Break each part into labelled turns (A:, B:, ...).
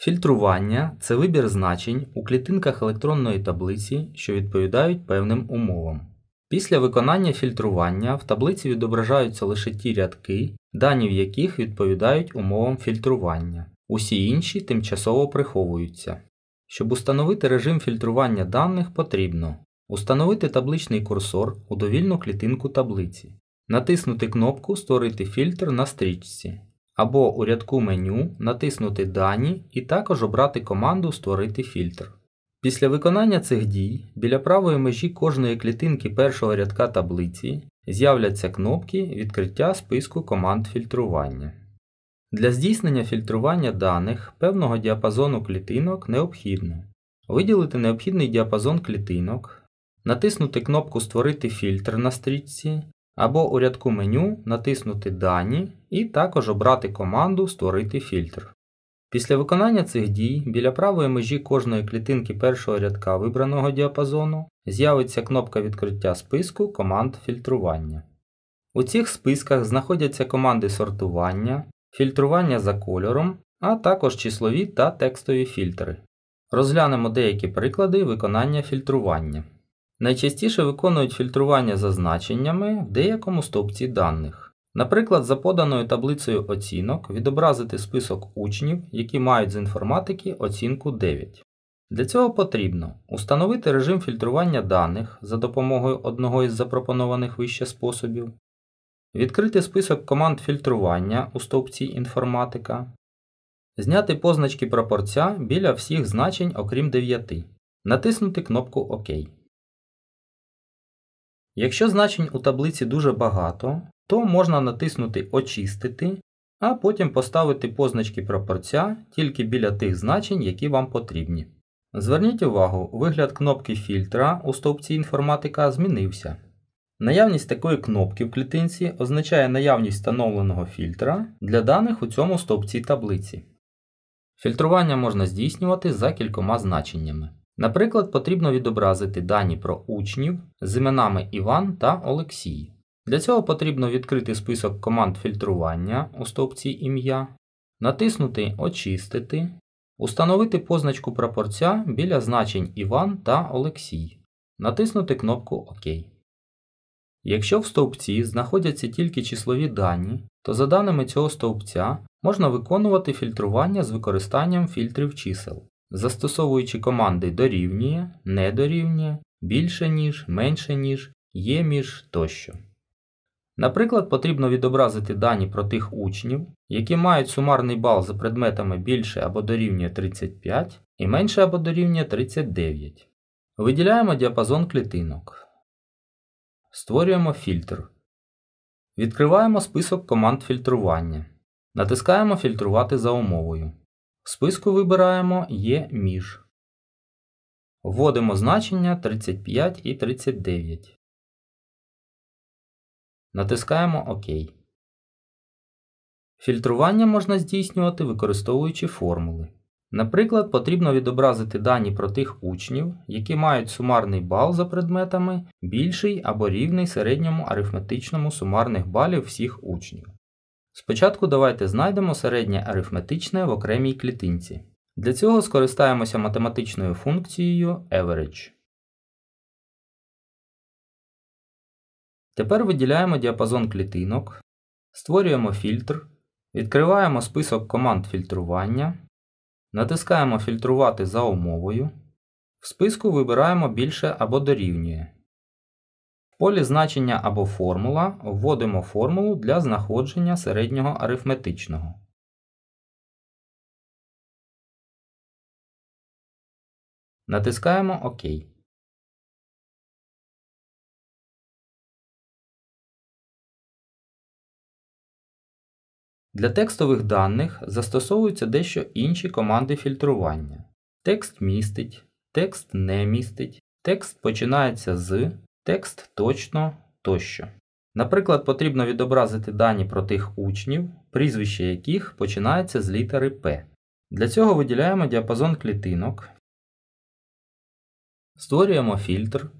A: Фільтрування це вибір значень у клітинках електронної таблиці, що відповідають певним умовам. Після виконання фільтрування в таблиці відображаються лише ті рядки, дані в яких відповідають умовам фільтрування. Усі інші тимчасово приховуються. Щоб установити режим фільтрування даних, потрібно установити табличний курсор у довільну клітинку таблиці, натиснути кнопку Створити фільтр на стрічці або у рядку меню натиснути Дані і також обрати команду Створити фільтр. Після виконання цих дій біля правої межі кожної клітинки першого рядка таблиці з'являться кнопки відкриття списку команд фільтрування. Для здійснення фільтрування даних певного діапазону клітинок необхідно виділити необхідний діапазон клітинок, натиснути кнопку Створити фільтр на стрічці або у рядку меню натиснути Дані і також обрати команду Створити фільтр. Після виконання цих дій біля правої межі кожної клітинки першого рядка вибраного діапазону з'явиться кнопка відкриття списку команд фільтрування. У цих списках знаходяться команди сортування, фільтрування за кольором, а також числові та текстові фільтри. Розглянемо деякі приклади виконання фільтрування. Найчастіше виконують фільтрування за значеннями в деякому стовпці даних. Наприклад, за поданою таблицею оцінок відобразити список учнів, які мають з інформатики оцінку 9. Для цього потрібно установити режим фільтрування даних за допомогою одного із запропонованих вище способів, відкрити список команд фільтрування у стовпці інформатика, зняти позначки пропорця біля всіх значень, окрім 9, натиснути кнопку ОК. Якщо значень у таблиці дуже багато, то можна натиснути Очистити, а потім поставити позначки пропорця тільки біля тих значень, які вам потрібні. Зверніть увагу, вигляд кнопки фільтра у стовпці інформатика змінився. Наявність такої кнопки в клітинці означає наявність встановленого фільтра для даних у цьому стовпці таблиці. Фільтрування можна здійснювати за кількома значеннями. Наприклад, потрібно відобразити дані про учнів з іменами Іван та Олексій. Для цього потрібно відкрити список команд фільтрування у стовпці Ім'я, натиснути Очистити, установити позначку прапорця біля значень Іван та Олексій, натиснути кнопку ОК. Якщо в стовпці знаходяться тільки числові дані, то за даними цього стовпця можна виконувати фільтрування з використанням фільтрів чисел. Застосовуючи команди дорівнює, недорівнює, більше ніж, менше ніж, є між тощо. Наприклад, потрібно відобразити дані про тих учнів, які мають сумарний бал за предметами більше або дорівнює 35 і менше або дорівнює 39. Виділяємо діапазон клітинок. Створюємо фільтр. Відкриваємо список команд фільтрування. Натискаємо Фільтрувати за умовою. В списку вибираємо є між. Вводимо значення 35
B: і 39. Натискаємо ОК.
A: Фільтрування можна здійснювати використовуючи формули. Наприклад, потрібно відобразити дані про тих учнів, які мають сумарний бал за предметами більший або рівний середньому арифметичному сумарних балів всіх учнів. Спочатку давайте знайдемо середнє арифметичне в окремій клітинці. Для цього скористаємося математичною функцією average.
B: Тепер виділяємо діапазон клітинок,
A: створюємо фільтр, відкриваємо список команд фільтрування, натискаємо Фільтрувати за умовою. В списку вибираємо більше або дорівнює полі значення або формула вводимо формулу для
B: знаходження середнього арифметичного. Натискаємо ОК.
A: Для текстових даних застосовуються дещо інші команди фільтрування. Текст містить, текст не містить, текст починається з текст точно тощо. Наприклад, потрібно відобразити дані про тих учнів, прізвище яких починається з літери P. Для цього виділяємо діапазон клітинок, створюємо фільтр,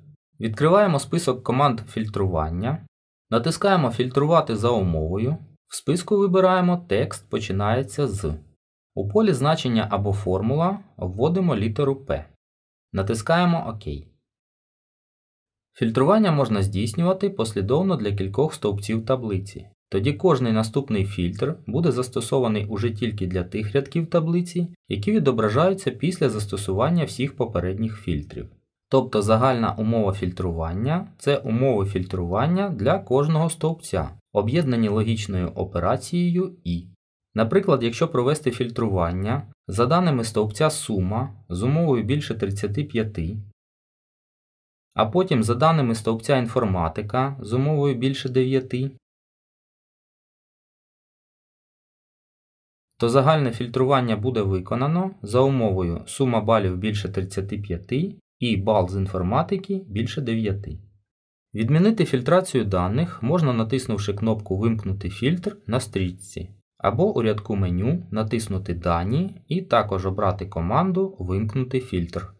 A: відкриваємо список команд фільтрування, натискаємо Фільтрувати за умовою. В списку вибираємо Текст починається з. У полі значення або формула вводимо літеру P. Натискаємо ОК. Фільтрування можна здійснювати послідовно для кількох стовпців таблиці. Тоді кожний наступний фільтр буде застосований уже тільки для тих рядків таблиці, які відображаються після застосування всіх попередніх фільтрів. Тобто загальна умова фільтрування це умови фільтрування для кожного стовпця, об'єднані логічною операцією І. Наприклад, якщо провести фільтрування за даними стовпця сума з умовою більше 35, а потім, за даними стовпця інформатика з умовою більше 9,
B: то загальне фільтрування буде виконано
A: за умовою сума балів більше 35 і бал з інформатики більше 9. Відмінити фільтрацію даних можна натиснувши кнопку Вимкнути фільтр на стрічці або у рядку меню натиснути Дані і також обрати команду Вимкнути фільтр.